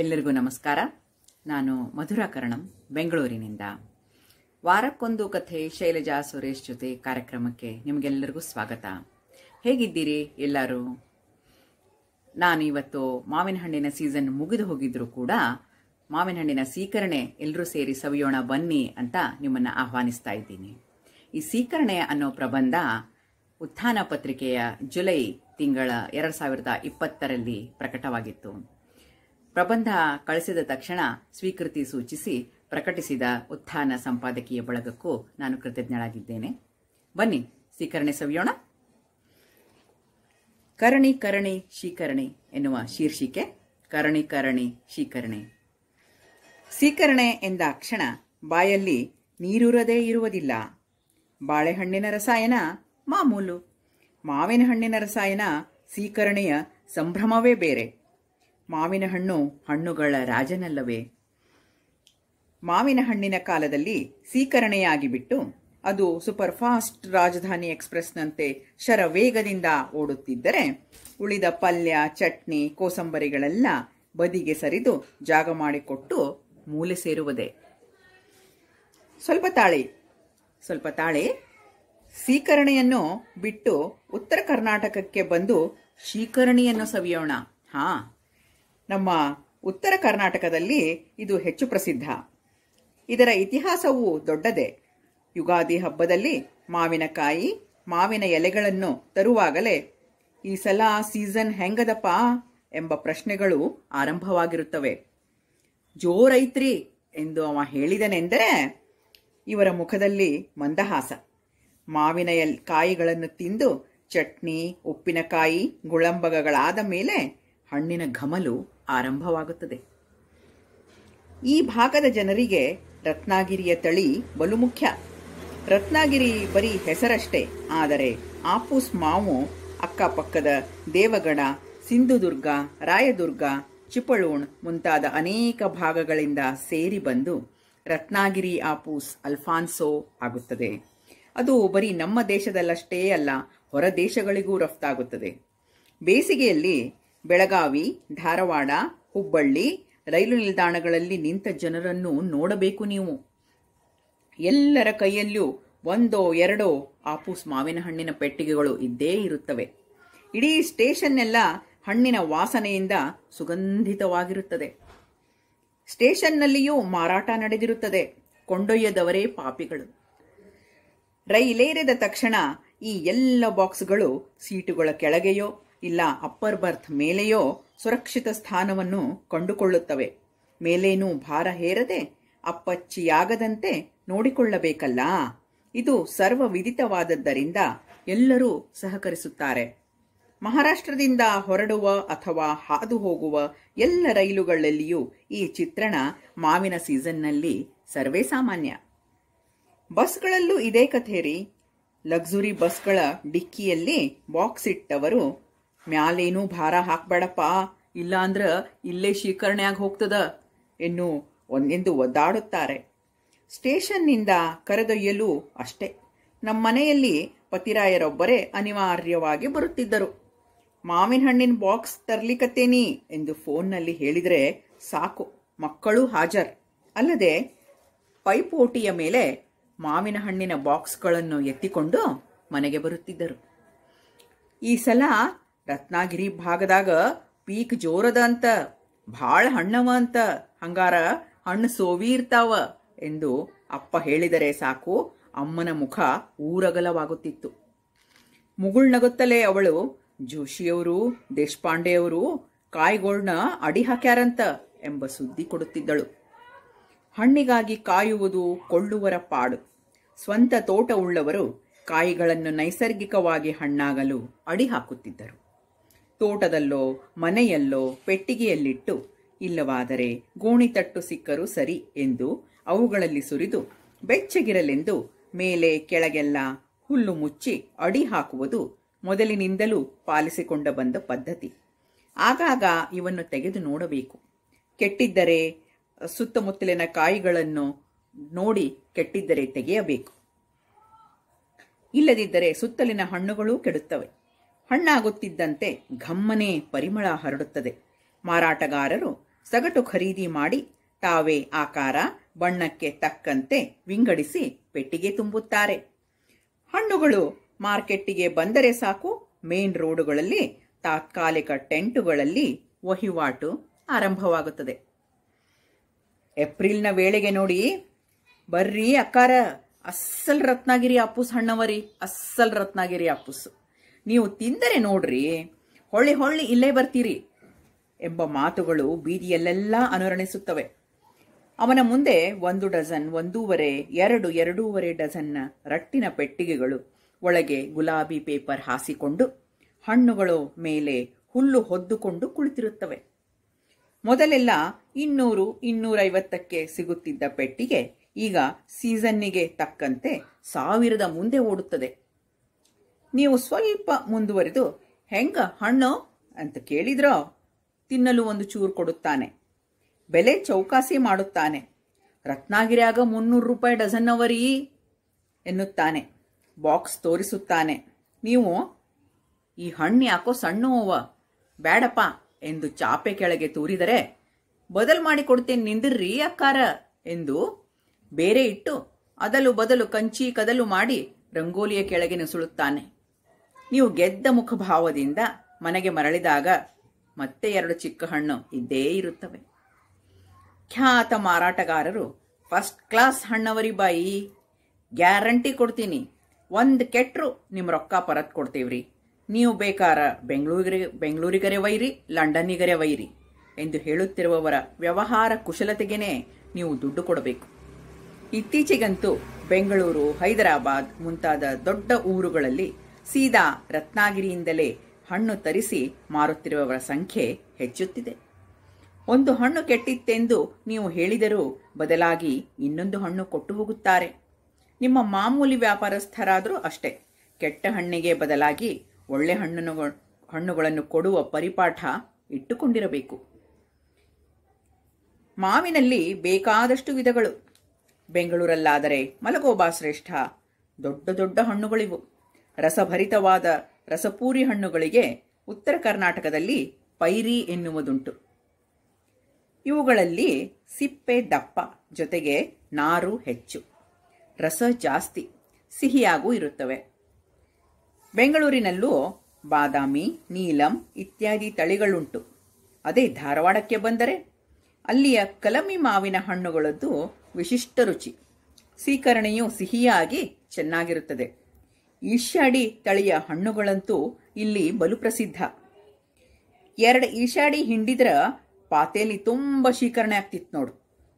ಎಲ್ಲರಿಗೂ ನಮಸ್ಕಾರ ನಾನು ಮಧುರಾ ಕರಣಂ ಬೆಂಗಳೂರಿನಿಂದ ವಾರಕ್ಕೊಂದು ಕಥೆ ಶೈಲಜಾ ಸುರೇಶ್ ಜೊತೆ ಕಾರ್ಯಕ್ರಮಕ್ಕೆ ನಿಮಗೆಲ್ಲರಿಗೂ ಸ್ವಾಗತ ಹೇಗಿದ್ದೀರಿ ಎಲ್ಲರೂ ನಾನು ಇವತ್ತು ಮಾವಿನ ಹಣ್ಣಿನ ಸೀಸನ್ ಮುಗಿದು ಹೋಗಿದ್ರು ಕೂಡ ಮಾವಿನ ಹಣ್ಣಿನ ಸೀಕರಣೆ ಎಲ್ಲರೂ ಸೇರಿ ಸವಿಯೋಣ ಬನ್ನಿ ಅಂತ ನಿಮ್ಮನ್ನು ಆಹ್ವಾನಿಸ್ತಾ ಇದ್ದೀನಿ ಈ ಸೀಕರಣೆ ಅನ್ನೋ ಪ್ರಬಂಧ ಉತ್ಥಾನ ಪತ್ರಿಕೆಯ ಜುಲೈ ತಿಂಗಳ ಎರಡು ಸಾವಿರದ ಇಪ್ಪತ್ತರಲ್ಲಿ ಪ್ರಕಟವಾಗಿತ್ತು ಪ್ರಬಂಧ ಕಳಿಸಿದ ತಕ್ಷಣ ಸ್ವೀಕೃತಿ ಸೂಚಿಸಿ ಪ್ರಕಟಿಸಿದ ಉತ್ಥಾನ ಸಂಪಾದಕೀಯ ಬಳಗಕ್ಕೂ ನಾನು ಕೃತಜ್ಞಳಾಗಿದ್ದೇನೆ ಬನ್ನಿ ಸ್ವೀಕರಣೆ ಸವಿಯೋಣ ಕರಣಿ ಕರಣಿ ಶೀಕರಣಿ ಎನ್ನುವ ಶೀರ್ಷಿಕೆ ಕರಣಿ ಕರಣಿ ಶೀಕರಣೆ ಸೀಕರಣೆ ಎಂದ ಅಕ್ಷಣ ಬಾಯಲ್ಲಿ ನೀರುರದೇ ಇರುವುದಿಲ್ಲ ಬಾಳೆಹಣ್ಣಿನ ರಸಾಯನ ಮಾಮೂಲು ಮಾವಿನ ಹಣ್ಣಿನ ರಸಾಯನ ಸೀಕರಣೆಯ ಸಂಭ್ರಮವೇ ಬೇರೆ ಮಾವಿನ ಹಣ್ಣು ಹಣ್ಣುಗಳ ರಾಜನಲ್ಲವೇ ಮಾವಿನ ಹಣ್ಣಿನ ಕಾಲದಲ್ಲಿ ಸೀಕರಣೆಯಾಗಿಬಿಟ್ಟು ಅದು ಸೂಪರ್ ಫಾಸ್ಟ್ ರಾಜಧಾನಿ ಎಕ್ಸ್ಪ್ರೆಸ್ನಂತೆ ಶರವೇಗದಿಂದ ಓಡುತ್ತಿದ್ದರೆ ಉಳಿದ ಪಲ್ಯ ಚಟ್ನಿ ಕೋಸಂಬರಿಗಳೆಲ್ಲ ಬದಿಗೆ ಸರಿದು ಜಾಗ ಮಾಡಿಕೊಟ್ಟು ಮೂಲೆ ಸೇರುವುದೇ ಸ್ವಲ್ಪ ತಾಳೆ ಸ್ವಲ್ಪ ತಾಳೆ ಸೀಕರಣೆಯನ್ನು ಬಿಟ್ಟು ಉತ್ತರ ಕರ್ನಾಟಕಕ್ಕೆ ಬಂದು ಶೀಕರಣಿಯನ್ನು ಸವಿಯೋಣ ಹಾ ನಮ್ಮ ಉತ್ತರ ಕರ್ನಾಟಕದಲ್ಲಿ ಇದು ಹೆಚ್ಚು ಪ್ರಸಿದ್ಧ ಇದರ ಇತಿಹಾಸವು ದೊಡ್ಡದೇ ಯುಗಾದಿ ಹಬ್ಬದಲ್ಲಿ ಮಾವಿನಕಾಯಿ ಮಾವಿನ ಎಲೆಗಳನ್ನು ತರುವಾಗಲೇ ಈ ಸಲ ಸೀಸನ್ ಹೆಂಗದಪ್ಪ ಎಂಬ ಪ್ರಶ್ನೆಗಳು ಆರಂಭವಾಗಿರುತ್ತವೆ ಜೋರೈತ್ರಿ ಎಂದು ಅವ ಹೇಳಿದನೆಂದರೆ ಇವರ ಮುಖದಲ್ಲಿ ಮಂದಹಾಸ ಮಾವಿನ ಎಲ್ ಕಾಯಿಗಳನ್ನು ತಿಂದು ಚಟ್ನಿ ಉಪ್ಪಿನಕಾಯಿ ಗುಳಂಬಗಗಳಾದ ಮೇಲೆ ಹಣ್ಣಿನ ಘಮಲು ಆರಂಭವಾಗುತ್ತದೆ ಈ ಭಾಗದ ಜನರಿಗೆ ರತ್ನಾಗಿರಿಯ ತಳಿ ಬಲು ಮುಖ್ಯ ರತ್ನಾಗಿರಿ ಬರೀ ಹೆಸರಷ್ಟೇ ಆದರೆ ಆಪೂಸ್ ಮಾವು ಅಕ್ಕಪಕ್ಕದ ದೇವಗಡ ಸಿಂಧುದುರ್ಗ ರಾಯದುರ್ಗ ಚಿಪಳೂಣ್ ಮುಂತಾದ ಅನೇಕ ಭಾಗಗಳಿಂದ ಸೇರಿ ಬಂದು ರತ್ನಾಗಿರಿ ಆಪೂಸ್ ಅಲ್ಫಾನ್ಸೋ ಆಗುತ್ತದೆ ಅದು ಬರೀ ನಮ್ಮ ದೇಶದಲ್ಲಷ್ಟೇ ಅಲ್ಲ ಹೊರ ದೇಶಗಳಿಗೂ ರಫ್ತಾಗುತ್ತದೆ ಬೇಸಿಗೆಯಲ್ಲಿ ಬೆಳಗಾವಿ ಧಾರವಾಡ ಹುಬ್ಬಳ್ಳಿ ರೈಲು ನಿಲ್ದಾಣಗಳಲ್ಲಿ ನಿಂತ ಜನರನ್ನು ನೋಡಬೇಕು ನೀವು ಎಲ್ಲರ ಕೈಯಲ್ಲೂ ಒಂದೋ ಎರಡೋ ಆಪೂಸ್ ಮಾವಿನ ಹಣ್ಣಿನ ಪೆಟ್ಟಿಗೆಗಳು ಇದ್ದೇ ಇರುತ್ತವೆ ಇಡೀ ಸ್ಟೇಷನ್ನೆಲ್ಲ ಹಣ್ಣಿನ ವಾಸನೆಯಿಂದ ಸುಗಂಧಿತವಾಗಿರುತ್ತದೆ ಸ್ಟೇಷನ್ನಲ್ಲಿಯೂ ಮಾರಾಟ ನಡೆದಿರುತ್ತದೆ ಕೊಂಡೊಯ್ಯದವರೇ ಪಾಪಿಗಳು ರೈಲೇರಿದ ತಕ್ಷಣ ಈ ಎಲ್ಲ ಬಾಕ್ಸ್ಗಳು ಸೀಟುಗಳ ಕೆಳಗೆಯೋ ಇಲ್ಲ ಅಪ್ಪರ್ ಬರ್ತ್ ಮೇಲೆಯೋ ಸುರಕ್ಷಿತ ಸ್ಥಾನವನ್ನು ಕಂಡುಕೊಳ್ಳುತ್ತವೆ ಮೇಲೇನೂ ಭಾರ ಹೇರದೆ ಅಪ್ಪಚ್ಚಿಯಾಗದಂತೆ ನೋಡಿಕೊಳ್ಳಬೇಕಲ್ಲ ಇದು ಸರ್ವ ವಿದಿತವಾದದ್ದರಿಂದ ಎಲ್ಲರೂ ಸಹಕರಿಸುತ್ತಾರೆ ಮಹಾರಾಷ್ಟ್ರದಿಂದ ಹೊರಡುವ ಅಥವಾ ಹಾದು ಹೋಗುವ ಎಲ್ಲ ರೈಲುಗಳಲ್ಲಿಯೂ ಈ ಚಿತ್ರಣ ಮಾವಿನ ಸೀಸನ್ನಲ್ಲಿ ಸರ್ವೇ ಸಾಮಾನ್ಯ ಬಸ್ಗಳಲ್ಲೂ ಇದೇ ಕಥೆರಿ ಲಕ್ಸುರಿ ಬಸ್ಗಳ ಡಿಕ್ಕಿಯಲ್ಲಿ ಬಾಕ್ಸ್ ಇಟ್ಟವರು ಮ್ಯಾಲೇನೂ ಭಾರ ಹಾಕ್ಬೇಡಪ್ಪ ಇಲ್ಲಾಂದ್ರ ಇಲ್ಲೇ ಆಗಿ ಹೋಗ್ತದ ಎನ್ನು ಒಂದೆಂದು ಒದ್ದಾಡುತ್ತಾರೆ ಸ್ಟೇಷನ್ನಿಂದ ಕರೆದೊಯ್ಯಲು ಅಷ್ಟೆ ನಮ್ಮನೆಯಲ್ಲಿ ಪತಿರಾಯರೊಬ್ಬರೇ ಅನಿವಾರ್ಯವಾಗಿ ಬರುತ್ತಿದ್ದರು ಮಾವಿನ ಹಣ್ಣಿನ ಬಾಕ್ಸ್ ತರ್ಲಿಕತ್ತೇನಿ ಎಂದು ಫೋನ್ನಲ್ಲಿ ಹೇಳಿದರೆ ಸಾಕು ಮಕ್ಕಳು ಹಾಜರ್ ಅಲ್ಲದೆ ಪೈಪೋಟಿಯ ಮೇಲೆ ಮಾವಿನ ಹಣ್ಣಿನ ಬಾಕ್ಸ್ಗಳನ್ನು ಎತ್ತಿಕೊಂಡು ಮನೆಗೆ ಬರುತ್ತಿದ್ದರು ಈ ಸಲ ರತ್ನಾಗಿರಿ ಭಾಗದಾಗ ಪೀಕ್ ಜೋರದ ಅಂತ ಭಾಳ ಹಣ್ಣವ ಅಂತ ಹಂಗಾರ ಹಣ್ಣು ಸೋವಿ ಇರ್ತಾವ ಎಂದು ಅಪ್ಪ ಹೇಳಿದರೆ ಸಾಕು ಅಮ್ಮನ ಮುಖ ಊರಗಲವಾಗುತ್ತಿತ್ತು ಮುಗುಳ್ನಗುತ್ತಲೇ ಅವಳು ಜೋಶಿಯವರು ದೇಶಪಾಂಡೆಯವರು ಕಾಯಿಗಳ್ನ ಅಡಿ ಹಾಕ್ಯಾರಂತ ಎಂಬ ಸುದ್ದಿ ಕೊಡುತ್ತಿದ್ದಳು ಹಣ್ಣಿಗಾಗಿ ಕಾಯುವುದು ಕೊಳ್ಳುವರ ಪಾಡು ಸ್ವಂತ ತೋಟ ಉಳ್ಳವರು ಕಾಯಿಗಳನ್ನು ನೈಸರ್ಗಿಕವಾಗಿ ಹಣ್ಣಾಗಲು ಅಡಿ ಹಾಕುತ್ತಿದ್ದರು ತೋಟದಲ್ಲೋ ಮನೆಯಲ್ಲೋ ಪೆಟ್ಟಿಗೆಯಲ್ಲಿಟ್ಟು ಇಲ್ಲವಾದರೆ ಗೋಣಿತಟ್ಟು ಸಿಕ್ಕರೂ ಸರಿ ಎಂದು ಅವುಗಳಲ್ಲಿ ಸುರಿದು ಬೆಚ್ಚಗಿರಲೆಂದು ಮೇಲೆ ಕೆಳಗೆಲ್ಲ ಹುಲ್ಲು ಮುಚ್ಚಿ ಅಡಿ ಹಾಕುವುದು ಮೊದಲಿನಿಂದಲೂ ಪಾಲಿಸಿಕೊಂಡ ಬಂದ ಪದ್ಧತಿ ಆಗಾಗ ಇವನ್ನು ತೆಗೆದು ನೋಡಬೇಕು ಕೆಟ್ಟಿದ್ದರೆ ಸುತ್ತಮುತ್ತಲಿನ ಕಾಯಿಗಳನ್ನು ನೋಡಿ ಕೆಟ್ಟಿದ್ದರೆ ತೆಗೆಯಬೇಕು ಇಲ್ಲದಿದ್ದರೆ ಸುತ್ತಲಿನ ಹಣ್ಣುಗಳೂ ಕೆಡುತ್ತವೆ ಹಣ್ಣಾಗುತ್ತಿದ್ದಂತೆ ಘಮ್ಮನೆ ಪರಿಮಳ ಹರಡುತ್ತದೆ ಮಾರಾಟಗಾರರು ಸಗಟು ಖರೀದಿ ಮಾಡಿ ತಾವೇ ಆಕಾರ ಬಣ್ಣಕ್ಕೆ ತಕ್ಕಂತೆ ವಿಂಗಡಿಸಿ ಪೆಟ್ಟಿಗೆ ತುಂಬುತ್ತಾರೆ ಹಣ್ಣುಗಳು ಮಾರ್ಕೆಟ್ಟಿಗೆ ಬಂದರೆ ಸಾಕು ಮೇನ್ ರೋಡುಗಳಲ್ಲಿ ತಾತ್ಕಾಲಿಕ ಟೆಂಟುಗಳಲ್ಲಿ ವಹಿವಾಟು ಆರಂಭವಾಗುತ್ತದೆ ಏಪ್ರಿಲ್ನ ವೇಳೆಗೆ ನೋಡಿ ಬರ್ರಿ ಅಕ್ಕಾರ ಅಸ್ಸಲ್ ರತ್ನಗಿರಿ ಅಪ್ಪುಸ್ ಹಣ್ಣವರಿ ಅಸ್ಸಲ್ ರತ್ನಗಿರಿ ಅಪ್ಪುಸ್ ನೀವು ತಿಂದರೆ ನೋಡ್ರಿ ಹೊಳ್ಳಿ ಹೊಳ್ಳಿ ಇಲ್ಲೇ ಬರ್ತೀರಿ ಎಂಬ ಮಾತುಗಳು ಬೀದಿಯಲ್ಲೆಲ್ಲ ಅನುರಣಿಸುತ್ತವೆ ಅವನ ಮುಂದೆ ಒಂದು ಡಜನ್ ಒಂದೂವರೆ ಎರಡು ಎರಡೂವರೆ ಡಜನ್ನ ರಟ್ಟಿನ ಪೆಟ್ಟಿಗೆಗಳು ಒಳಗೆ ಗುಲಾಬಿ ಪೇಪರ್ ಹಾಸಿಕೊಂಡು ಹಣ್ಣುಗಳು ಮೇಲೆ ಹುಲ್ಲು ಹೊದ್ದುಕೊಂಡು ಕುಳಿತಿರುತ್ತವೆ ಮೊದಲೆಲ್ಲ ಇನ್ನೂರು ಇನ್ನೂರೈವತ್ತಕ್ಕೆ ಸಿಗುತ್ತಿದ್ದ ಪೆಟ್ಟಿಗೆ ಈಗ ಸೀಸನ್ನಿಗೆ ತಕ್ಕಂತೆ ಸಾವಿರದ ಮುಂದೆ ಓಡುತ್ತದೆ ನೀವು ಸ್ವಲ್ಪ ಮುಂದುವರೆದು ಹೆಂಗ ಹಣ್ಣು ಅಂತ ಕೇಳಿದ್ರೋ ತಿನ್ನಲು ಒಂದು ಚೂರು ಕೊಡುತ್ತಾನೆ ಬೆಲೆ ಚೌಕಾಸಿ ಮಾಡುತ್ತಾನೆ ರತ್ನಾಗಿರಿಯಾಗ ಮುನ್ನೂರು ರೂಪಾಯಿ ಡಜನ್ ಅವರಿ ಎನ್ನುತ್ತಾನೆ ಬಾಕ್ಸ್ ತೋರಿಸುತ್ತಾನೆ ನೀವು ಈ ಹಣ್ಣು ಯಾಕೋ ಸಣ್ಣ ಅವ ಬೇಡಪ್ಪ ಎಂದು ಚಾಪೆ ಕೆಳಗೆ ತೂರಿದರೆ ಬದಲು ಕೊಡ್ತೇನೆ ನಿಂದಿರ್ರಿ ಅಕ್ಕಾರ ಎಂದು ಬೇರೆ ಇಟ್ಟು ಅದಲು ಬದಲು ಕಂಚಿ ಕದಲು ಮಾಡಿ ರಂಗೋಲಿಯ ಕೆಳಗೆ ನುಸುಳುತ್ತಾನೆ ನೀವು ಗೆದ್ದ ಮುಖಭಾವದಿಂದ ಮನೆಗೆ ಮರಳಿದಾಗ ಮತ್ತೆ ಎರಡು ಚಿಕ್ಕ ಹಣ್ಣು ಇದ್ದೇ ಇರುತ್ತವೆ ಖ್ಯಾತ ಮಾರಾಟಗಾರರು ಫಸ್ಟ್ ಕ್ಲಾಸ್ ಹಣ್ಣವರಿ ಬಾಯಿ ಗ್ಯಾರಂಟಿ ಕೊಡ್ತೀನಿ ಒಂದು ಕೆಟ್ಟರು ನಿಮ್ಮ ರೊಕ್ಕ ಪರತ್ ಕೊಡ್ತೀವ್ರಿ ನೀವು ಬೇಕಾರ ಬೆಂಗಳೂರಿಗೆ ಬೆಂಗಳೂರಿಗರೆ ವೈರಿ ಲಂಡನ್ನಿಗರೆ ವೈರಿ ಎಂದು ಹೇಳುತ್ತಿರುವವರ ವ್ಯವಹಾರ ಕುಶಲತೆಗೇನೆ ನೀವು ದುಡ್ಡು ಕೊಡಬೇಕು ಇತ್ತೀಚೆಗಂತೂ ಬೆಂಗಳೂರು ಹೈದರಾಬಾದ್ ಮುಂತಾದ ದೊಡ್ಡ ಊರುಗಳಲ್ಲಿ ಸೀದಾ ರತ್ನಾಗಿರಿಯಿಂದಲೇ ಹಣ್ಣು ತರಿಸಿ ಮಾರುತ್ತಿರುವವರ ಸಂಖ್ಯೆ ಹೆಚ್ಚುತ್ತಿದೆ ಒಂದು ಹಣ್ಣು ಕೆಟ್ಟಿತ್ತೆಂದು ನೀವು ಹೇಳಿದರೂ ಬದಲಾಗಿ ಇನ್ನೊಂದು ಹಣ್ಣು ಕೊಟ್ಟು ಹೋಗುತ್ತಾರೆ ನಿಮ್ಮ ಮಾಮೂಲಿ ವ್ಯಾಪಾರಸ್ಥರಾದರೂ ಅಷ್ಟೇ ಕೆಟ್ಟ ಹಣ್ಣಿಗೆ ಬದಲಾಗಿ ಒಳ್ಳೆ ಹಣ್ಣನ್ನು ಹಣ್ಣುಗಳನ್ನು ಕೊಡುವ ಪರಿಪಾಠ ಇಟ್ಟುಕೊಂಡಿರಬೇಕು ಮಾವಿನಲ್ಲಿ ಬೇಕಾದಷ್ಟು ವಿಧಗಳು ಬೆಂಗಳೂರಲ್ಲಾದರೆ ಮಲಗೋಬಾ ಶ್ರೇಷ್ಠ ದೊಡ್ಡ ದೊಡ್ಡ ಹಣ್ಣುಗಳಿವು ರಸಭರಿತವಾದ ರಸಪೂರಿ ಹಣ್ಣುಗಳಿಗೆ ಉತ್ತರ ಕರ್ನಾಟಕದಲ್ಲಿ ಪೈರಿ ಎನ್ನುವುದುಂಟು ಇವುಗಳಲ್ಲಿ ಸಿಪ್ಪೆ ದಪ್ಪ ಜೊತೆಗೆ ನಾರು ಹೆಚ್ಚು ರಸ ಜಾಸ್ತಿ ಸಿಹಿಯಾಗೂ ಇರುತ್ತವೆ ಬೆಂಗಳೂರಿನಲ್ಲೂ ಬಾದಾಮಿ ನೀಲಂ ಇತ್ಯಾದಿ ತಳಿಗಳುಂಟು ಅದೇ ಧಾರವಾಡಕ್ಕೆ ಬಂದರೆ ಅಲ್ಲಿಯ ಕಲಮಿ ಮಾವಿನ ಹಣ್ಣುಗಳದ್ದು ವಿಶಿಷ್ಟ ರುಚಿ ಸೀಕರಣೆಯು ಸಿಹಿಯಾಗಿ ಚೆನ್ನಾಗಿರುತ್ತದೆ ಈಶಾಡಿ ತಳಿಯ ಹಣ್ಣುಗಳಂತೂ ಇಲ್ಲಿ ಬಲು ಪ್ರಸಿದ್ಧ ಎರಡು ಈಶಾಡಿ ಹಿಂಡಿದ್ರ ಪಾತೇಲಿ ತುಂಬ ಶೀಕರಣೆ ಆಗ್ತಿತ್ತು ನೋಡು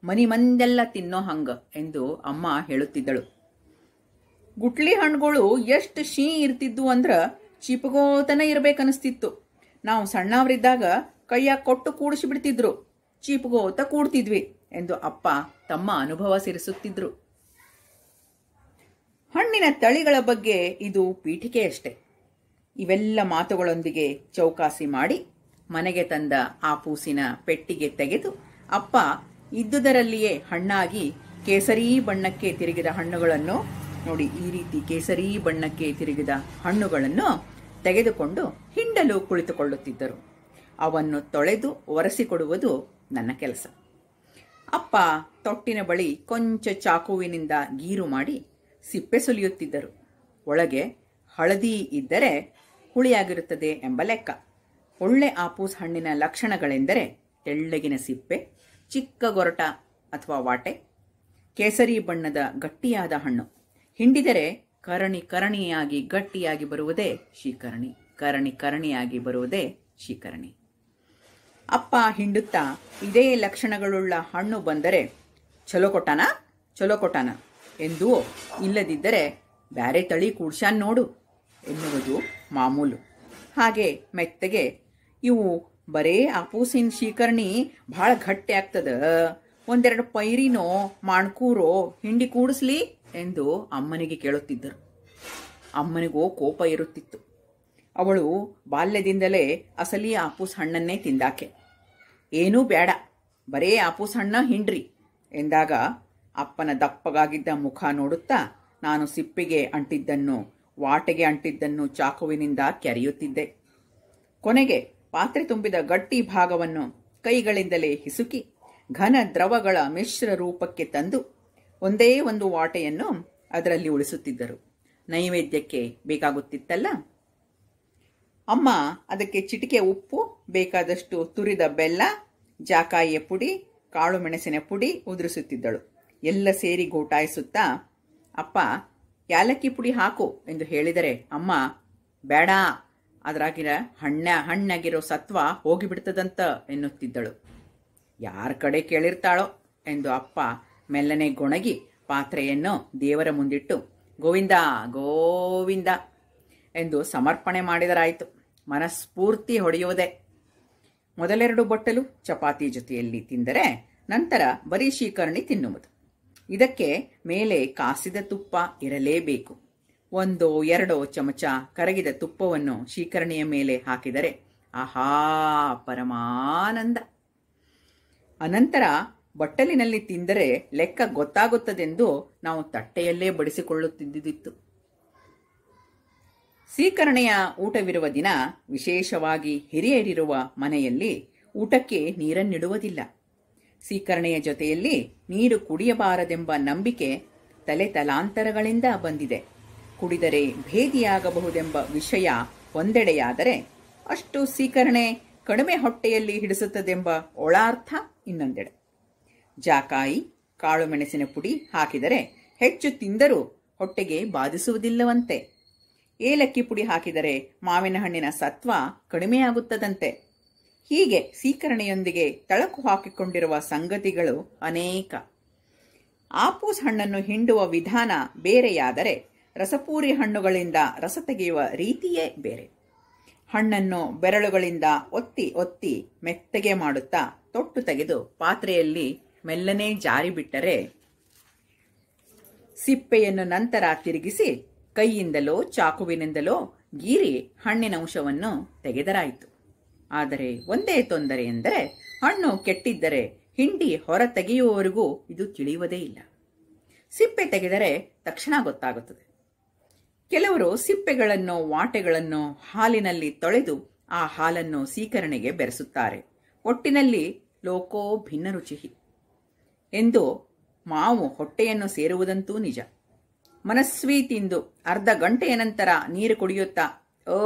ಮನಿ ಮಂದೆಲ್ಲ ತಿನ್ನೋ ಹಂಗ ಎಂದು ಅಮ್ಮ ಹೇಳುತ್ತಿದ್ದಳು ಗುಟ್ಲಿ ಹಣ್ಣುಗಳು ಎಷ್ಟು ಶೀ ಇರ್ತಿದ್ವು ಅಂದ್ರ ಚೀಪಗೋತನ ಇರಬೇಕನ್ನಿಸ್ತಿತ್ತು ನಾವು ಸಣ್ಣವರಿದ್ದಾಗ ಕೈಯ ಕೊಟ್ಟು ಕೂಡಿಸಿಬಿಡ್ತಿದ್ರು ಬಿಡ್ತಿದ್ರು ಚೀಪಗೋತ ಕೂಡ್ತಿದ್ವಿ ಎಂದು ಅಪ್ಪ ತಮ್ಮ ಅನುಭವ ಸೇರಿಸುತ್ತಿದ್ರು ಹಣ್ಣಿನ ತಳಿಗಳ ಬಗ್ಗೆ ಇದು ಪೀಠಿಕೆಯಷ್ಟೆ ಇವೆಲ್ಲ ಮಾತುಗಳೊಂದಿಗೆ ಚೌಕಾಸಿ ಮಾಡಿ ಮನೆಗೆ ತಂದ ಆ ಪೂಸಿನ ಪೆಟ್ಟಿಗೆ ತೆಗೆದು ಅಪ್ಪ ಇದ್ದುದರಲ್ಲಿಯೇ ಹಣ್ಣಾಗಿ ಕೇಸರಿ ಬಣ್ಣಕ್ಕೆ ತಿರುಗಿದ ಹಣ್ಣುಗಳನ್ನು ನೋಡಿ ಈ ರೀತಿ ಕೇಸರಿ ಬಣ್ಣಕ್ಕೆ ತಿರುಗಿದ ಹಣ್ಣುಗಳನ್ನು ತೆಗೆದುಕೊಂಡು ಹಿಂಡಲು ಕುಳಿತುಕೊಳ್ಳುತ್ತಿದ್ದರು ಅವನ್ನು ತೊಳೆದು ಒರೆಸಿಕೊಡುವುದು ನನ್ನ ಕೆಲಸ ಅಪ್ಪ ತೊಟ್ಟಿನ ಬಳಿ ಕೊಂಚ ಚಾಕುವಿನಿಂದ ಗೀರು ಮಾಡಿ ಸಿಪ್ಪೆ ಸುಲಿಯುತ್ತಿದ್ದರು ಒಳಗೆ ಹಳದಿ ಇದ್ದರೆ ಹುಳಿಯಾಗಿರುತ್ತದೆ ಎಂಬ ಲೆಕ್ಕ ಒಳ್ಳೆ ಆಪೂಸ್ ಹಣ್ಣಿನ ಲಕ್ಷಣಗಳೆಂದರೆ ತೆಳ್ಳಗಿನ ಸಿಪ್ಪೆ ಚಿಕ್ಕ ಗೊರಟ ಅಥವಾ ವಾಟೆ ಕೇಸರಿ ಬಣ್ಣದ ಗಟ್ಟಿಯಾದ ಹಣ್ಣು ಹಿಂಡಿದರೆ ಕರಣಿ ಕರಣಿಯಾಗಿ ಗಟ್ಟಿಯಾಗಿ ಬರುವುದೇ ಶೀಕರಣಿ ಕರಣಿ ಕರಣಿಯಾಗಿ ಬರುವುದೇ ಶೀಕರಣಿ ಅಪ್ಪ ಹಿಂಡುತ್ತಾ ಇದೇ ಲಕ್ಷಣಗಳುಳ್ಳ ಹಣ್ಣು ಬಂದರೆ ಚಲೋ ಕೊಟ್ಟಾನ ಚಲೋ ಕೊಟ್ಟಾನ ಎಂದು ಇಲ್ಲದಿದ್ದರೆ ಬ್ಯಾರೆ ತಳಿ ಕೂಡ್ಸಾನ್ ನೋಡು ಎನ್ನುವುದು ಮಾಮೂಲು ಹಾಗೆ ಮೆತ್ತಗೆ ಇವು ಬರೇ ಆಪೂಸಿನ ಶೀಕರ್ಣಿ ಭಾಳ ಗಟ್ಟಿ ಆಗ್ತದ ಒಂದೆರಡು ಪೈರಿನೋ ಮಾಣ್ಕೂರೋ ಹಿಂಡಿ ಕೂಡಿಸ್ಲಿ ಎಂದು ಅಮ್ಮನಿಗೆ ಕೇಳುತ್ತಿದ್ದರು ಅಮ್ಮನಿಗೂ ಕೋಪ ಇರುತ್ತಿತ್ತು ಅವಳು ಬಾಲ್ಯದಿಂದಲೇ ಅಸಲಿ ಆಪೂಸ್ ಹಣ್ಣನ್ನೇ ತಿಂದಾಕೆ ಏನೂ ಬೇಡ ಬರೇ ಆಪೂಸ್ ಹಣ್ಣ ಹಿಂಡ್ರಿ ಎಂದಾಗ ಅಪ್ಪನ ದಪ್ಪಗಾಗಿದ್ದ ಮುಖ ನೋಡುತ್ತಾ ನಾನು ಸಿಪ್ಪಿಗೆ ಅಂಟಿದ್ದನ್ನು ವಾಟೆಗೆ ಅಂಟಿದ್ದನ್ನು ಚಾಕುವಿನಿಂದ ಕೆರೆಯುತ್ತಿದ್ದೆ ಕೊನೆಗೆ ಪಾತ್ರೆ ತುಂಬಿದ ಗಟ್ಟಿ ಭಾಗವನ್ನು ಕೈಗಳಿಂದಲೇ ಹಿಸುಕಿ ಘನ ದ್ರವಗಳ ಮಿಶ್ರ ರೂಪಕ್ಕೆ ತಂದು ಒಂದೇ ಒಂದು ವಾಟೆಯನ್ನು ಅದರಲ್ಲಿ ಉಳಿಸುತ್ತಿದ್ದರು ನೈವೇದ್ಯಕ್ಕೆ ಬೇಕಾಗುತ್ತಿತ್ತಲ್ಲ ಅಮ್ಮ ಅದಕ್ಕೆ ಚಿಟಿಕೆ ಉಪ್ಪು ಬೇಕಾದಷ್ಟು ತುರಿದ ಬೆಲ್ಲ ಜಾಕಾಯಿಯ ಪುಡಿ ಕಾಳು ಮೆಣಸಿನ ಪುಡಿ ಉದುರಿಸುತ್ತಿದ್ದಳು ಎಲ್ಲ ಸೇರಿ ಗೋಟಾಯಿಸುತ್ತಾ ಅಪ್ಪ ಯಾಲಕ್ಕಿ ಪುಡಿ ಹಾಕು ಎಂದು ಹೇಳಿದರೆ ಅಮ್ಮ ಬೇಡ ಅದರಾಗಿರ ಹಣ್ಣ ಹಣ್ಣಾಗಿರೋ ಸತ್ವ ಹೋಗಿಬಿಡ್ತದಂತ ಎನ್ನುತ್ತಿದ್ದಳು ಯಾರ ಕಡೆ ಕೇಳಿರ್ತಾಳೋ ಎಂದು ಅಪ್ಪ ಮೆಲ್ಲನೆ ಗೊಣಗಿ ಪಾತ್ರೆಯನ್ನು ದೇವರ ಮುಂದಿಟ್ಟು ಗೋವಿಂದ ಗೋವಿಂದ ಎಂದು ಸಮರ್ಪಣೆ ಮಾಡಿದರಾಯಿತು ಮನಸ್ಫೂರ್ತಿ ಹೊಡೆಯುವುದೇ ಮೊದಲೆರಡು ಬೊಟ್ಟಲು ಚಪಾತಿ ಜೊತೆಯಲ್ಲಿ ತಿಂದರೆ ನಂತರ ಬರೀ ಶೀಕರ್ಣಿ ತಿನ್ನುವುದು ಇದಕ್ಕೆ ಮೇಲೆ ಕಾಸಿದ ತುಪ್ಪ ಇರಲೇಬೇಕು ಒಂದೋ ಎರಡೋ ಚಮಚ ಕರಗಿದ ತುಪ್ಪವನ್ನು ಶೀಕರಣೆಯ ಮೇಲೆ ಹಾಕಿದರೆ ಆಹಾ ಪರಮಾನಂದ ಅನಂತರ ಬಟ್ಟಲಿನಲ್ಲಿ ತಿಂದರೆ ಲೆಕ್ಕ ಗೊತ್ತಾಗುತ್ತದೆಂದು ನಾವು ತಟ್ಟೆಯಲ್ಲೇ ಬಡಿಸಿಕೊಳ್ಳುತ್ತಿದ್ದಿತ್ತು ಸೀಕರಣೆಯ ಊಟವಿರುವ ದಿನ ವಿಶೇಷವಾಗಿ ಹಿರಿಯರಿರುವ ಮನೆಯಲ್ಲಿ ಊಟಕ್ಕೆ ನೀರನ್ನಿಡುವುದಿಲ್ಲ ಸೀಕರಣೆಯ ಜೊತೆಯಲ್ಲಿ ನೀರು ಕುಡಿಯಬಾರದೆಂಬ ನಂಬಿಕೆ ತಲೆ ತಲಾಂತರಗಳಿಂದ ಬಂದಿದೆ ಕುಡಿದರೆ ಭೇದಿಯಾಗಬಹುದೆಂಬ ವಿಷಯ ಒಂದೆಡೆಯಾದರೆ ಅಷ್ಟು ಸೀಕರಣೆ ಕಡಿಮೆ ಹೊಟ್ಟೆಯಲ್ಲಿ ಹಿಡಿಸುತ್ತದೆಂಬ ಒಳಾರ್ಥ ಇನ್ನೊಂದೆಡೆ ಜಾಕಾಯಿ ಕಾಳುಮೆಣಸಿನ ಪುಡಿ ಹಾಕಿದರೆ ಹೆಚ್ಚು ತಿಂದರೂ ಹೊಟ್ಟೆಗೆ ಬಾಧಿಸುವುದಿಲ್ಲವಂತೆ ಏಲಕ್ಕಿ ಪುಡಿ ಹಾಕಿದರೆ ಮಾವಿನ ಹಣ್ಣಿನ ಸತ್ವ ಕಡಿಮೆಯಾಗುತ್ತದಂತೆ ಹೀಗೆ ಸೀಕರಣೆಯೊಂದಿಗೆ ತಳಕು ಹಾಕಿಕೊಂಡಿರುವ ಸಂಗತಿಗಳು ಅನೇಕ ಆಪೂಸ್ ಹಣ್ಣನ್ನು ಹಿಂಡುವ ವಿಧಾನ ಬೇರೆಯಾದರೆ ರಸಪೂರಿ ಹಣ್ಣುಗಳಿಂದ ರಸ ತೆಗೆಯುವ ರೀತಿಯೇ ಬೇರೆ ಹಣ್ಣನ್ನು ಬೆರಳುಗಳಿಂದ ಒತ್ತಿ ಒತ್ತಿ ಮೆತ್ತಗೆ ಮಾಡುತ್ತಾ ತೊಟ್ಟು ತೆಗೆದು ಪಾತ್ರೆಯಲ್ಲಿ ಮೆಲ್ಲನೆ ಜಾರಿ ಬಿಟ್ಟರೆ ಸಿಪ್ಪೆಯನ್ನು ನಂತರ ತಿರುಗಿಸಿ ಕೈಯಿಂದಲೋ ಚಾಕುವಿನಿಂದಲೋ ಗೀರಿ ಹಣ್ಣಿನ ಅಂಶವನ್ನು ತೆಗೆದರಾಯಿತು ಆದರೆ ಒಂದೇ ತೊಂದರೆ ಎಂದರೆ ಹಣ್ಣು ಕೆಟ್ಟಿದ್ದರೆ ಹಿಂಡಿ ಹೊರ ತೆಗೆಯುವವರೆಗೂ ಇದು ತಿಳಿಯುವುದೇ ಇಲ್ಲ ಸಿಪ್ಪೆ ತೆಗೆದರೆ ತಕ್ಷಣ ಗೊತ್ತಾಗುತ್ತದೆ ಕೆಲವರು ಸಿಪ್ಪೆಗಳನ್ನು ವಾಟೆಗಳನ್ನು ಹಾಲಿನಲ್ಲಿ ತೊಳೆದು ಆ ಹಾಲನ್ನು ಸೀಕರಣೆಗೆ ಬೆರೆಸುತ್ತಾರೆ ಒಟ್ಟಿನಲ್ಲಿ ಲೋಕೋ ಭಿನ್ನ ರುಚಿ ಎಂದು ಮಾವು ಹೊಟ್ಟೆಯನ್ನು ಸೇರುವುದಂತೂ ನಿಜ ಮನಸ್ವಿ ತಿಂದು ಅರ್ಧ ಗಂಟೆಯ ನಂತರ ನೀರು ಕುಡಿಯುತ್ತಾ ಓ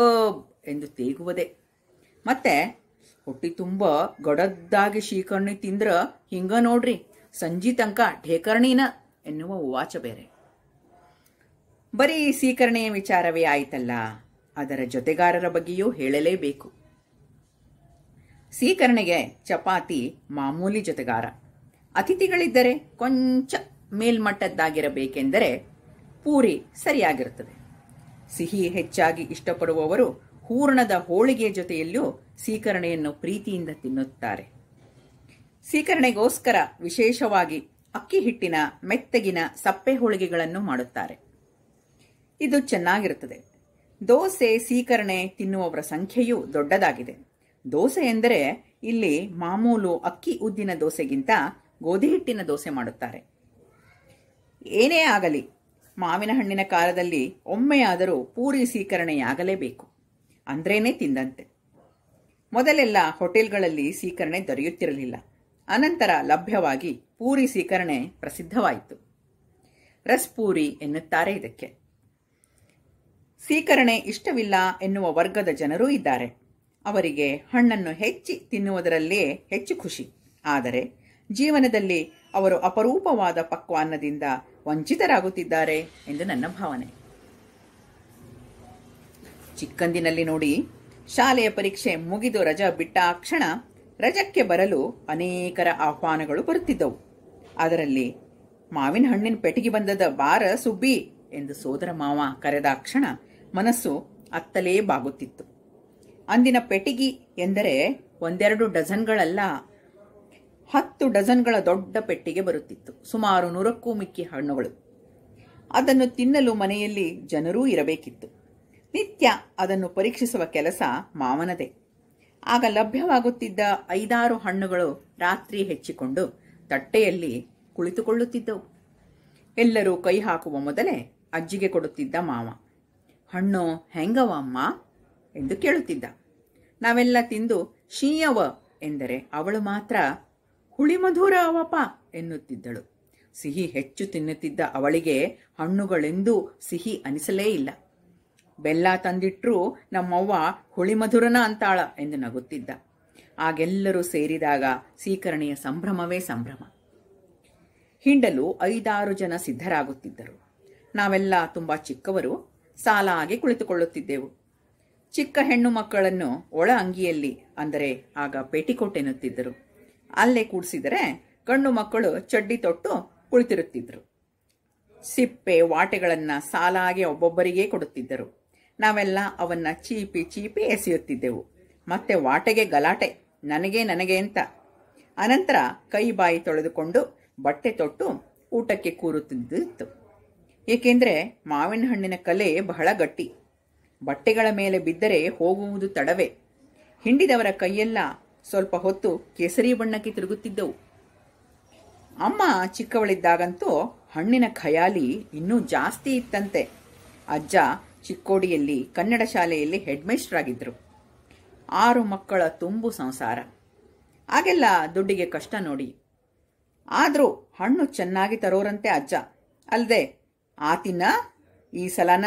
ಓಬ್ ಎಂದು ತೇಗುವುದೇ ಮತ್ತೆ ಹೊಟ್ಟಿ ತುಂಬ ಗಡದ್ದಾಗಿ ಶೀಕರ್ಣಿ ತಿಂದ್ರ ಹಿಂಗ ನೋಡ್ರಿ ಸಂಜಿ ತನಕ ಢೇಕರ್ಣಿನ ಎನ್ನುವ ವಾಚ ಬೇರೆ ಬರೀ ಸೀಕರಣೆಯ ವಿಚಾರವೇ ಆಯಿತಲ್ಲ ಅದರ ಜೊತೆಗಾರರ ಬಗ್ಗೆಯೂ ಹೇಳಲೇಬೇಕು ಸೀಕರ್ಣೆಗೆ ಚಪಾತಿ ಮಾಮೂಲಿ ಜೊತೆಗಾರ ಅತಿಥಿಗಳಿದ್ದರೆ ಕೊಂಚ ಮೇಲ್ಮಟ್ಟದ್ದಾಗಿರಬೇಕೆಂದರೆ ಪೂರಿ ಸರಿಯಾಗಿರುತ್ತದೆ ಸಿಹಿ ಹೆಚ್ಚಾಗಿ ಇಷ್ಟಪಡುವವರು ಹೂರಣದ ಹೋಳಿಗೆ ಜೊತೆಯಲ್ಲೂ ಸೀಕರಣೆಯನ್ನು ಪ್ರೀತಿಯಿಂದ ತಿನ್ನುತ್ತಾರೆ ಸೀಕರಣೆಗೋಸ್ಕರ ವಿಶೇಷವಾಗಿ ಅಕ್ಕಿ ಹಿಟ್ಟಿನ ಮೆತ್ತಗಿನ ಸಪ್ಪೆ ಹೋಳಿಗೆಗಳನ್ನು ಮಾಡುತ್ತಾರೆ ಇದು ಚೆನ್ನಾಗಿರುತ್ತದೆ ದೋಸೆ ಸೀಕರಣೆ ತಿನ್ನುವವರ ಸಂಖ್ಯೆಯೂ ದೊಡ್ಡದಾಗಿದೆ ದೋಸೆ ಎಂದರೆ ಇಲ್ಲಿ ಮಾಮೂಲು ಅಕ್ಕಿ ಉದ್ದಿನ ದೋಸೆಗಿಂತ ಗೋಧಿ ಹಿಟ್ಟಿನ ದೋಸೆ ಮಾಡುತ್ತಾರೆ ಏನೇ ಆಗಲಿ ಮಾವಿನ ಹಣ್ಣಿನ ಕಾಲದಲ್ಲಿ ಒಮ್ಮೆಯಾದರೂ ಪೂರಿ ಸೀಕರಣೆಯಾಗಲೇಬೇಕು ಅಂದ್ರೇನೇ ತಿಂದಂತೆ ಮೊದಲೆಲ್ಲ ಹೋಟೆಲ್ಗಳಲ್ಲಿ ಸೀಕರಣೆ ದೊರೆಯುತ್ತಿರಲಿಲ್ಲ ಅನಂತರ ಲಭ್ಯವಾಗಿ ಪೂರಿ ಸೀಕರಣೆ ಪ್ರಸಿದ್ಧವಾಯಿತು ರಸ್ ಪೂರಿ ಎನ್ನುತ್ತಾರೆ ಇದಕ್ಕೆ ಸೀಕರಣೆ ಇಷ್ಟವಿಲ್ಲ ಎನ್ನುವ ವರ್ಗದ ಜನರೂ ಇದ್ದಾರೆ ಅವರಿಗೆ ಹಣ್ಣನ್ನು ಹೆಚ್ಚಿ ತಿನ್ನುವುದರಲ್ಲಿಯೇ ಹೆಚ್ಚು ಖುಷಿ ಆದರೆ ಜೀವನದಲ್ಲಿ ಅವರು ಅಪರೂಪವಾದ ಪಕ್ವಾನ್ನದಿಂದ ವಂಚಿತರಾಗುತ್ತಿದ್ದಾರೆ ಎಂದು ನನ್ನ ಭಾವನೆ ಚಿಕ್ಕಂದಿನಲ್ಲಿ ನೋಡಿ ಶಾಲೆಯ ಪರೀಕ್ಷೆ ಮುಗಿದು ರಜ ಬಿಟ್ಟ ಕ್ಷಣ ರಜಕ್ಕೆ ಬರಲು ಅನೇಕರ ಆಹ್ವಾನಗಳು ಬರುತ್ತಿದ್ದವು ಅದರಲ್ಲಿ ಮಾವಿನ ಹಣ್ಣಿನ ಪೆಟಿಗೆ ಬಂದದ ಬಾರ ಸುಬ್ಬಿ ಎಂದು ಸೋದರ ಮಾವ ಕರೆದ ಕ್ಷಣ ಮನಸ್ಸು ಅತ್ತಲೇ ಬಾಗುತ್ತಿತ್ತು ಅಂದಿನ ಪೆಟಿಗಿ ಎಂದರೆ ಒಂದೆರಡು ಡಜನ್ಗಳಲ್ಲ ಹತ್ತು ಡಜನ್ಗಳ ದೊಡ್ಡ ಪೆಟ್ಟಿಗೆ ಬರುತ್ತಿತ್ತು ಸುಮಾರು ನೂರಕ್ಕೂ ಮಿಕ್ಕಿ ಹಣ್ಣುಗಳು ಅದನ್ನು ತಿನ್ನಲು ಮನೆಯಲ್ಲಿ ಜನರೂ ಇರಬೇಕಿತ್ತು ನಿತ್ಯ ಅದನ್ನು ಪರೀಕ್ಷಿಸುವ ಕೆಲಸ ಮಾವನದೇ ಆಗ ಲಭ್ಯವಾಗುತ್ತಿದ್ದ ಐದಾರು ಹಣ್ಣುಗಳು ರಾತ್ರಿ ಹೆಚ್ಚಿಕೊಂಡು ತಟ್ಟೆಯಲ್ಲಿ ಕುಳಿತುಕೊಳ್ಳುತ್ತಿದ್ದವು ಎಲ್ಲರೂ ಕೈ ಹಾಕುವ ಮೊದಲೇ ಅಜ್ಜಿಗೆ ಕೊಡುತ್ತಿದ್ದ ಮಾವ ಹಣ್ಣು ಹೆಂಗವ ಅಮ್ಮ ಎಂದು ಕೇಳುತ್ತಿದ್ದ ನಾವೆಲ್ಲ ತಿಂದು ಶೀಯವ ಎಂದರೆ ಅವಳು ಮಾತ್ರ ಹುಳಿ ಮಧುರ ಅವಪ ಎನ್ನುತ್ತಿದ್ದಳು ಸಿಹಿ ಹೆಚ್ಚು ತಿನ್ನುತ್ತಿದ್ದ ಅವಳಿಗೆ ಹಣ್ಣುಗಳೆಂದೂ ಸಿಹಿ ಅನಿಸಲೇ ಇಲ್ಲ ಬೆಲ್ಲ ತಂದಿಟ್ಟರು ನಮ್ಮವ್ವ ಹುಳಿಮಧುರನ ಅಂತಾಳ ಎಂದು ನಗುತ್ತಿದ್ದ ಆಗೆಲ್ಲರೂ ಸೇರಿದಾಗ ಸೀಕರಣಿಯ ಸಂಭ್ರಮವೇ ಸಂಭ್ರಮ ಹಿಂಡಲು ಐದಾರು ಜನ ಸಿದ್ಧರಾಗುತ್ತಿದ್ದರು ನಾವೆಲ್ಲ ತುಂಬ ಚಿಕ್ಕವರು ಸಾಲಾಗಿ ಕುಳಿತುಕೊಳ್ಳುತ್ತಿದ್ದೆವು ಚಿಕ್ಕ ಹೆಣ್ಣು ಮಕ್ಕಳನ್ನು ಒಳ ಅಂಗಿಯಲ್ಲಿ ಅಂದರೆ ಆಗ ಪೇಟಿಕೋಟ್ ಅಲ್ಲೇ ಕೂಡಿಸಿದರೆ ಗಂಡು ಮಕ್ಕಳು ಚಡ್ಡಿ ತೊಟ್ಟು ಕುಳಿತಿರುತ್ತಿದ್ದರು ಸಿಪ್ಪೆ ವಾಟೆಗಳನ್ನು ಸಾಲಾಗಿ ಒಬ್ಬೊಬ್ಬರಿಗೇ ಕೊಡುತ್ತಿದ್ದರು ನಾವೆಲ್ಲ ಅವನ್ನ ಚೀಪಿ ಚೀಪಿ ಎಸೆಯುತ್ತಿದ್ದೆವು ಮತ್ತೆ ವಾಟೆಗೆ ಗಲಾಟೆ ನನಗೆ ನನಗೆ ಅಂತ ಅನಂತರ ಕೈ ಬಾಯಿ ತೊಳೆದುಕೊಂಡು ಬಟ್ಟೆ ತೊಟ್ಟು ಊಟಕ್ಕೆ ಕೂರುತ್ತಿದ್ದಿತ್ತು ಏಕೆಂದರೆ ಮಾವಿನ ಹಣ್ಣಿನ ಕಲೆ ಬಹಳ ಗಟ್ಟಿ ಬಟ್ಟೆಗಳ ಮೇಲೆ ಬಿದ್ದರೆ ಹೋಗುವುದು ತಡವೆ ಹಿಂಡಿದವರ ಕೈಯೆಲ್ಲ ಸ್ವಲ್ಪ ಹೊತ್ತು ಕೇಸರಿ ಬಣ್ಣಕ್ಕೆ ತಿರುಗುತ್ತಿದ್ದವು ಅಮ್ಮ ಚಿಕ್ಕವಳಿದ್ದಾಗಂತೂ ಹಣ್ಣಿನ ಖಯಾಲಿ ಇನ್ನೂ ಜಾಸ್ತಿ ಇತ್ತಂತೆ ಅಜ್ಜ ಚಿಕ್ಕೋಡಿಯಲ್ಲಿ ಕನ್ನಡ ಶಾಲೆಯಲ್ಲಿ ಹೆಡ್ ಮೇಸ್ಟರ್ ಆಗಿದ್ದರು ಆರು ಮಕ್ಕಳ ತುಂಬು ಸಂಸಾರ ಆಗೆಲ್ಲ ದುಡ್ಡಿಗೆ ಕಷ್ಟ ನೋಡಿ ಆದರೂ ಹಣ್ಣು ಚೆನ್ನಾಗಿ ತರೋರಂತೆ ಅಜ್ಜ ಅಲ್ಲದೆ ಆತಿನ ಈ ಸಲನ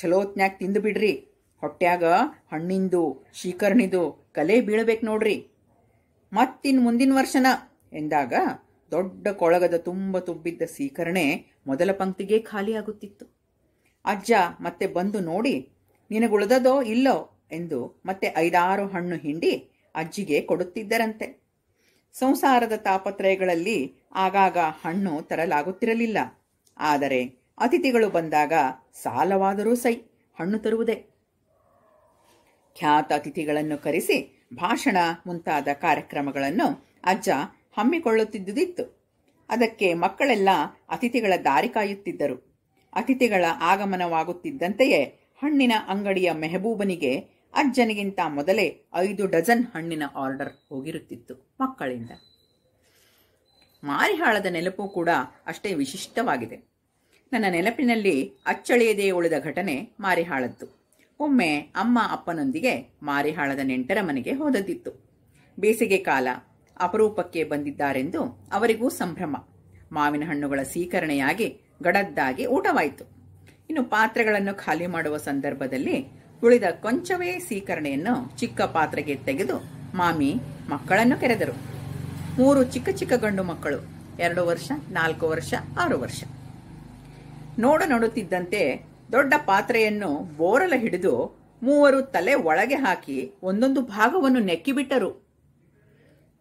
ಚಲೋತ್ನ್ಯಾಗ ತಿಂದು ಬಿಡ್ರಿ ಹೊಟ್ಯಾಗ ಹಣ್ಣಿಂದು ಶೀಕರ್ಣಿದು ಕಲೆ ಬೀಳ್ಬೇಕು ನೋಡ್ರಿ ಮತ್ತಿನ್ ಮುಂದಿನ ವರ್ಷನ ಎಂದಾಗ ದೊಡ್ಡ ಕೊಳಗದ ತುಂಬ ತುಂಬಿದ್ದ ಸೀಕರಣೆ ಮೊದಲ ಪಂಕ್ತಿಗೆ ಖಾಲಿಯಾಗುತ್ತಿತ್ತು ಅಜ್ಜ ಮತ್ತೆ ಬಂದು ನೋಡಿ ನಿನಗುಳಿದದೋ ಇಲ್ಲೋ ಎಂದು ಮತ್ತೆ ಐದಾರು ಹಣ್ಣು ಹಿಂಡಿ ಅಜ್ಜಿಗೆ ಕೊಡುತ್ತಿದ್ದರಂತೆ ಸಂಸಾರದ ತಾಪತ್ರಯಗಳಲ್ಲಿ ಆಗಾಗ ಹಣ್ಣು ತರಲಾಗುತ್ತಿರಲಿಲ್ಲ ಆದರೆ ಅತಿಥಿಗಳು ಬಂದಾಗ ಸಾಲವಾದರೂ ಸೈ ಹಣ್ಣು ತರುವುದೇ ಖ್ಯಾತ ಅತಿಥಿಗಳನ್ನು ಕರೆಸಿ ಭಾಷಣ ಮುಂತಾದ ಕಾರ್ಯಕ್ರಮಗಳನ್ನು ಅಜ್ಜ ಹಮ್ಮಿಕೊಳ್ಳುತ್ತಿದ್ದುದಿತ್ತು ಅದಕ್ಕೆ ಮಕ್ಕಳೆಲ್ಲ ಅತಿಥಿಗಳ ದಾರಿ ಕಾಯುತ್ತಿದ್ದರು ಅತಿಥಿಗಳ ಆಗಮನವಾಗುತ್ತಿದ್ದಂತೆಯೇ ಹಣ್ಣಿನ ಅಂಗಡಿಯ ಮೆಹಬೂಬನಿಗೆ ಅಜ್ಜನಿಗಿಂತ ಮೊದಲೇ ಐದು ಡಜನ್ ಹಣ್ಣಿನ ಆರ್ಡರ್ ಹೋಗಿರುತ್ತಿತ್ತು ಮಕ್ಕಳಿಂದ ಮಾರಿಹಾಳದ ನೆನಪು ಕೂಡ ಅಷ್ಟೇ ವಿಶಿಷ್ಟವಾಗಿದೆ ನನ್ನ ನೆನಪಿನಲ್ಲಿ ಅಚ್ಚಳಿಯದೇ ಉಳಿದ ಘಟನೆ ಮಾರಿಹಾಳದ್ದು ಒಮ್ಮೆ ಅಮ್ಮ ಅಪ್ಪನೊಂದಿಗೆ ಮಾರಿಹಾಳದ ನೆಂಟರ ಮನೆಗೆ ಹೋದದ್ದಿತ್ತು ಬೇಸಿಗೆ ಕಾಲ ಅಪರೂಪಕ್ಕೆ ಬಂದಿದ್ದಾರೆಂದು ಅವರಿಗೂ ಸಂಭ್ರಮ ಮಾವಿನ ಹಣ್ಣುಗಳ ಸೀಕರಣೆಯಾಗಿ ಗಡದ್ದಾಗಿ ಊಟವಾಯಿತು ಇನ್ನು ಪಾತ್ರೆಗಳನ್ನು ಖಾಲಿ ಮಾಡುವ ಸಂದರ್ಭದಲ್ಲಿ ಉಳಿದ ಕೊಂಚವೇ ಸೀಕರಣೆಯನ್ನು ಚಿಕ್ಕ ಪಾತ್ರೆಗೆ ತೆಗೆದು ಮಾಮಿ ಮಕ್ಕಳನ್ನು ಕೆರೆದರು ಮೂರು ಚಿಕ್ಕ ಚಿಕ್ಕ ಗಂಡು ಮಕ್ಕಳು ಎರಡು ವರ್ಷ ನಾಲ್ಕು ವರ್ಷ ಆರು ವರ್ಷ ನೋಡ ನೋಡುತ್ತಿದ್ದಂತೆ ದೊಡ್ಡ ಪಾತ್ರೆಯನ್ನು ಬೋರಲ ಹಿಡಿದು ಮೂವರು ತಲೆ ಒಳಗೆ ಹಾಕಿ ಒಂದೊಂದು ಭಾಗವನ್ನು ನೆಕ್ಕಿಬಿಟ್ಟರು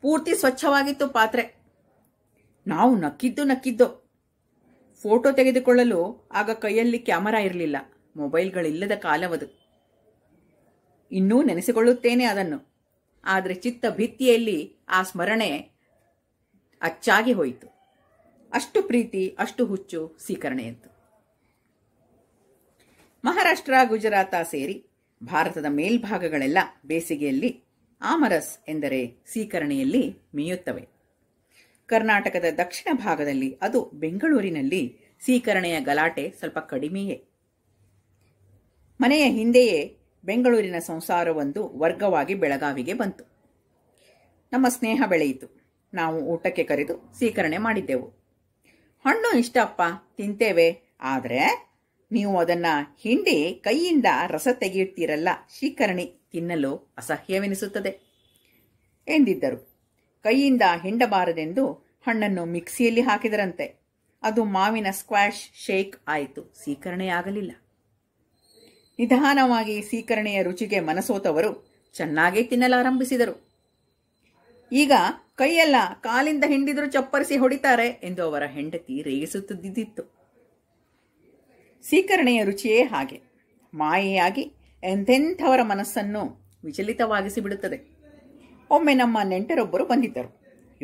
ಪೂರ್ತಿ ಸ್ವಚ್ಛವಾಗಿತ್ತು ಪಾತ್ರೆ ನಾವು ನಕ್ಕಿದ್ದು ನಕ್ಕಿದ್ದು ಫೋಟೋ ತೆಗೆದುಕೊಳ್ಳಲು ಆಗ ಕೈಯಲ್ಲಿ ಕ್ಯಾಮರಾ ಇರಲಿಲ್ಲ ಮೊಬೈಲ್ಗಳಿಲ್ಲದ ಕಾಲವದು ಇನ್ನೂ ನೆನೆಸಿಕೊಳ್ಳುತ್ತೇನೆ ಅದನ್ನು ಆದರೆ ಚಿತ್ತ ಭಿತ್ತಿಯಲ್ಲಿ ಆ ಸ್ಮರಣೆ ಅಚ್ಚಾಗಿ ಹೋಯಿತು ಅಷ್ಟು ಪ್ರೀತಿ ಅಷ್ಟು ಹುಚ್ಚು ಸೀಕರಣೆಯಂತು ಮಹಾರಾಷ್ಟ್ರ ಗುಜರಾತ ಸೇರಿ ಭಾರತದ ಮೇಲ್ಭಾಗಗಳೆಲ್ಲ ಬೇಸಿಗೆಯಲ್ಲಿ ಆಮರಸ್ ಎಂದರೆ ಸೀಕರಣೆಯಲ್ಲಿ ಮೀಯುತ್ತವೆ ಕರ್ನಾಟಕದ ದಕ್ಷಿಣ ಭಾಗದಲ್ಲಿ ಅದು ಬೆಂಗಳೂರಿನಲ್ಲಿ ಸೀಕರಣೆಯ ಗಲಾಟೆ ಸ್ವಲ್ಪ ಕಡಿಮೆಯೇ ಮನೆಯ ಹಿಂದೆಯೇ ಬೆಂಗಳೂರಿನ ಸಂಸಾರವೊಂದು ವರ್ಗವಾಗಿ ಬೆಳಗಾವಿಗೆ ಬಂತು ನಮ್ಮ ಸ್ನೇಹ ಬೆಳೆಯಿತು ನಾವು ಊಟಕ್ಕೆ ಕರೆದು ಸೀಕರಣೆ ಮಾಡಿದ್ದೆವು ಹಣ್ಣು ಇಷ್ಟಪ್ಪ ತಿಂತೇವೆ ಆದರೆ ನೀವು ಅದನ್ನ ಹಿಂಡಿ ಕೈಯಿಂದ ರಸ ತೆಗೆಯುತ್ತೀರಲ್ಲ ಶೀಕರಣಿ ತಿನ್ನಲು ಅಸಹ್ಯವೆನಿಸುತ್ತದೆ ಎಂದಿದ್ದರು ಕೈಯಿಂದ ಹಿಂಡಬಾರದೆಂದು ಹಣ್ಣನ್ನು ಮಿಕ್ಸಿಯಲ್ಲಿ ಹಾಕಿದರಂತೆ ಅದು ಮಾವಿನ ಸ್ಕ್ವಾಶ್ ಶೇಕ್ ಆಯಿತು ಸೀಕರಣೆಯಾಗಲಿಲ್ಲ ನಿಧಾನವಾಗಿ ಸೀಕರಣೆಯ ರುಚಿಗೆ ಮನಸೋತವರು ಚೆನ್ನಾಗೇ ತಿನ್ನಲಾರಂಭಿಸಿದರು ಈಗ ಕೈಯೆಲ್ಲ ಕಾಲಿಂದ ಹಿಂಡಿದರೂ ಚಪ್ಪರಿಸಿ ಹೊಡಿತಾರೆ ಎಂದು ಅವರ ಹೆಂಡತಿ ರೇಗಿಸುತ್ತಿದ್ದಿತ್ತು ಸೀಕರಣೆಯ ರುಚಿಯೇ ಹಾಗೆ ಮಾಯೆಯಾಗಿ ಎಂಥೆಂಥವರ ಮನಸ್ಸನ್ನು ವಿಚಲಿತವಾಗಿಸಿಬಿಡುತ್ತದೆ ಒಮ್ಮೆ ನಮ್ಮ ನೆಂಟರೊಬ್ಬರು ಬಂದಿದ್ದರು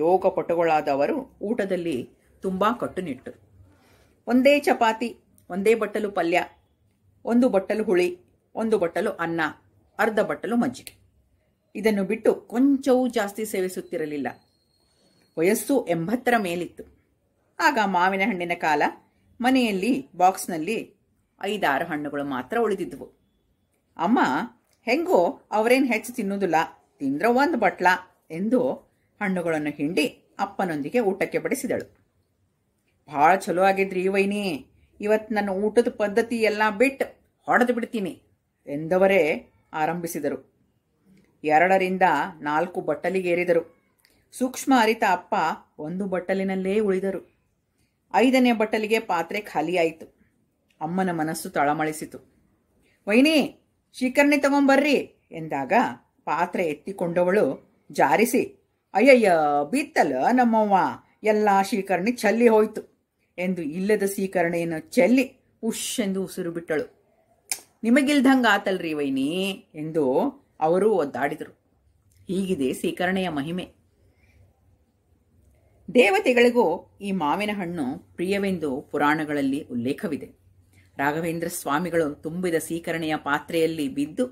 ಯೋಗ ಪಟುಗಳಾದವರು ಊಟದಲ್ಲಿ ತುಂಬ ಕಟ್ಟುನಿಟ್ಟು ಒಂದೇ ಚಪಾತಿ ಒಂದೇ ಬಟ್ಟಲು ಪಲ್ಯ ಒಂದು ಬಟ್ಟಲು ಹುಳಿ ಒಂದು ಬಟ್ಟಲು ಅನ್ನ ಅರ್ಧ ಬಟ್ಟಲು ಮಜ್ಜಿಗೆ ಇದನ್ನು ಬಿಟ್ಟು ಕೊಂಚವೂ ಜಾಸ್ತಿ ಸೇವಿಸುತ್ತಿರಲಿಲ್ಲ ವಯಸ್ಸು ಎಂಬತ್ತರ ಮೇಲಿತ್ತು ಆಗ ಮಾವಿನ ಹಣ್ಣಿನ ಕಾಲ ಮನೆಯಲ್ಲಿ ಬಾಕ್ಸ್ನಲ್ಲಿ ಐದಾರು ಹಣ್ಣುಗಳು ಮಾತ್ರ ಉಳಿದಿದ್ವು ಅಮ್ಮ ಹೆಂಗೋ ಅವರೇನು ಹೆಚ್ಚು ತಿನ್ನೋದಿಲ್ಲ ತಿಂದ್ರ ಒಂದು ಬಟ್ಲ ಎಂದು ಹಣ್ಣುಗಳನ್ನು ಹಿಂಡಿ ಅಪ್ಪನೊಂದಿಗೆ ಊಟಕ್ಕೆ ಬಡಿಸಿದಳು ಭಾಳ ಚಲೋ ಆಗಿದ್ರಿ ವೈನಿ ಇವತ್ತು ನನ್ನ ಊಟದ ಪದ್ಧತಿ ಎಲ್ಲ ಬಿಟ್ಟು ಹೊಡೆದು ಬಿಡ್ತೀನಿ ಎಂದವರೇ ಆರಂಭಿಸಿದರು ಎರಡರಿಂದ ನಾಲ್ಕು ಬಟ್ಟಲಿಗೇರಿದರು ಸೂಕ್ಷ್ಮ ಅರಿತ ಅಪ್ಪ ಒಂದು ಬಟ್ಟಲಿನಲ್ಲೇ ಉಳಿದರು ಐದನೇ ಬಟ್ಟಲಿಗೆ ಪಾತ್ರೆ ಖಾಲಿಯಾಯಿತು ಅಮ್ಮನ ಮನಸ್ಸು ತಳಮಳಿಸಿತು ವೈನಿ ಶೀಕರ್ಣಿ ತಗೊಂಬರ್ರಿ ಎಂದಾಗ ಪಾತ್ರೆ ಎತ್ತಿಕೊಂಡವಳು ಜಾರಿಸಿ ಅಯ್ಯಯ್ಯ ಬಿತ್ತಲ ನಮ್ಮವ್ವ ಎಲ್ಲ ಶೀಕರಣಿ ಚಲ್ಲಿ ಹೋಯ್ತು ಎಂದು ಇಲ್ಲದ ಸೀಕರಣೆಯನ್ನು ಚೆಲ್ಲಿ ಉಶ್ ಎಂದು ಉಸಿರು ಬಿಟ್ಟಳು ನಿಮಗಿಲ್ದಂಗೆ ಆತಲ್ರಿ ವೈನಿ ಎಂದು ಅವರು ಒದ್ದಾಡಿದರು ಹೀಗಿದೆ ಸೀಕರಣೆಯ ಮಹಿಮೆ ದೇವತೆಗಳಿಗೂ ಈ ಮಾವಿನ ಹಣ್ಣು ಪ್ರಿಯವೆಂದು ಪುರಾಣಗಳಲ್ಲಿ ಉಲ್ಲೇಖವಿದೆ ರಾಘವೇಂದ್ರ ಸ್ವಾಮಿಗಳು ತುಂಬಿದ ಸೀಕರಣೆಯ ಪಾತ್ರೆಯಲ್ಲಿ ಬಿದ್ದು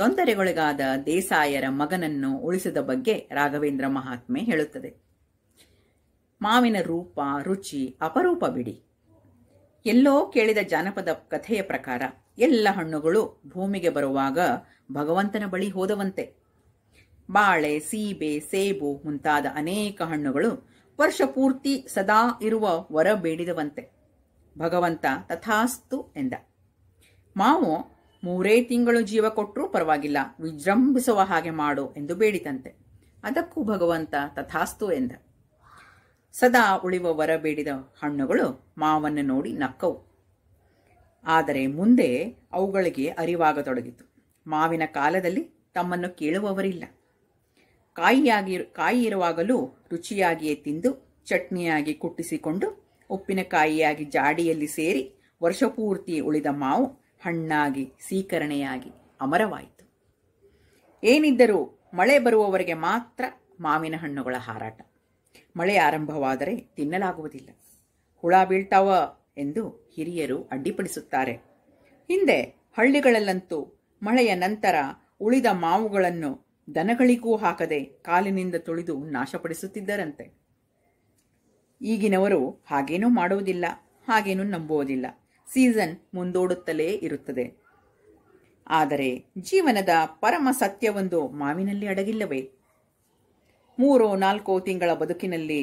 ತೊಂದರೆಗೊಳಗಾದ ದೇಸಾಯರ ಮಗನನ್ನು ಉಳಿಸಿದ ಬಗ್ಗೆ ರಾಘವೇಂದ್ರ ಮಹಾತ್ಮೆ ಹೇಳುತ್ತದೆ ಮಾವಿನ ರೂಪ ರುಚಿ ಅಪರೂಪ ಬಿಡಿ ಎಲ್ಲೋ ಕೇಳಿದ ಜಾನಪದ ಕಥೆಯ ಪ್ರಕಾರ ಎಲ್ಲ ಹಣ್ಣುಗಳು ಭೂಮಿಗೆ ಬರುವಾಗ ಭಗವಂತನ ಬಳಿ ಹೋದವಂತೆ ಬಾಳೆ ಸೀಬೆ ಸೇಬು ಮುಂತಾದ ಅನೇಕ ಹಣ್ಣುಗಳು ವರ್ಷ ಪೂರ್ತಿ ಸದಾ ಇರುವ ವರ ಬೇಡಿದವಂತೆ ಭಗವಂತ ತಥಾಸ್ತು ಎಂದ ಮಾವು ಮೂರೇ ತಿಂಗಳು ಜೀವ ಕೊಟ್ಟರೂ ಪರವಾಗಿಲ್ಲ ವಿಜೃಂಭಿಸುವ ಹಾಗೆ ಮಾಡು ಎಂದು ಬೇಡಿತಂತೆ ಅದಕ್ಕೂ ಭಗವಂತ ತಥಾಸ್ತು ಎಂದ ಸದಾ ಉಳಿವ ವರ ಬೇಡಿದ ಹಣ್ಣುಗಳು ಮಾವನ್ನು ನೋಡಿ ನಕ್ಕವು ಆದರೆ ಮುಂದೆ ಅವುಗಳಿಗೆ ಅರಿವಾಗತೊಡಗಿತು ಮಾವಿನ ಕಾಲದಲ್ಲಿ ತಮ್ಮನ್ನು ಕೇಳುವವರಿಲ್ಲ ಕಾಯಿಯಾಗಿ ಕಾಯಿ ಇರುವಾಗಲೂ ರುಚಿಯಾಗಿಯೇ ತಿಂದು ಚಟ್ನಿಯಾಗಿ ಕುಟ್ಟಿಸಿಕೊಂಡು ಉಪ್ಪಿನಕಾಯಿಯಾಗಿ ಜಾಡಿಯಲ್ಲಿ ಸೇರಿ ವರ್ಷಪೂರ್ತಿ ಉಳಿದ ಮಾವು ಹಣ್ಣಾಗಿ ಸೀಕರಣೆಯಾಗಿ ಅಮರವಾಯಿತು ಏನಿದ್ದರೂ ಮಳೆ ಬರುವವರೆಗೆ ಮಾತ್ರ ಮಾವಿನ ಹಣ್ಣುಗಳ ಹಾರಾಟ ಮಳೆ ಆರಂಭವಾದರೆ ತಿನ್ನಲಾಗುವುದಿಲ್ಲ ಹುಳ ಬೀಳ್ತಾವ ಎಂದು ಹಿರಿಯರು ಅಡ್ಡಿಪಡಿಸುತ್ತಾರೆ ಹಿಂದೆ ಹಳ್ಳಿಗಳಲ್ಲಂತೂ ಮಳೆಯ ನಂತರ ಉಳಿದ ಮಾವುಗಳನ್ನು ದನಗಳಿಗೂ ಹಾಕದೆ ಕಾಲಿನಿಂದ ತುಳಿದು ನಾಶಪಡಿಸುತ್ತಿದ್ದರಂತೆ ಈಗಿನವರು ಹಾಗೇನೂ ಮಾಡುವುದಿಲ್ಲ ಹಾಗೇನೂ ನಂಬುವುದಿಲ್ಲ ಸೀಸನ್ ಮುಂದೂಡುತ್ತಲೇ ಇರುತ್ತದೆ ಆದರೆ ಜೀವನದ ಪರಮ ಸತ್ಯವೊಂದು ಮಾವಿನಲ್ಲಿ ಅಡಗಿಲ್ಲವೇ ಮೂರು ನಾಲ್ಕು ತಿಂಗಳ ಬದುಕಿನಲ್ಲಿ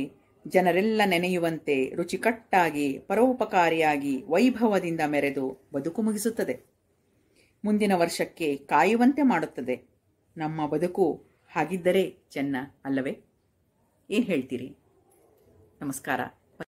ಜನರೆಲ್ಲ ನೆನೆಯುವಂತೆ ರುಚಿಕಟ್ಟಾಗಿ ಪರೋಪಕಾರಿಯಾಗಿ ವೈಭವದಿಂದ ಮೆರೆದು ಬದುಕು ಮುಗಿಸುತ್ತದೆ ಮುಂದಿನ ವರ್ಷಕ್ಕೆ ಕಾಯುವಂತೆ ಮಾಡುತ್ತದೆ ನಮ್ಮ ಬದುಕು ಹಾಗಿದ್ದರೆ ಚೆನ್ನ ಅಲ್ಲವೇ ಏನು ಹೇಳ್ತೀರಿ ನಮಸ್ಕಾರ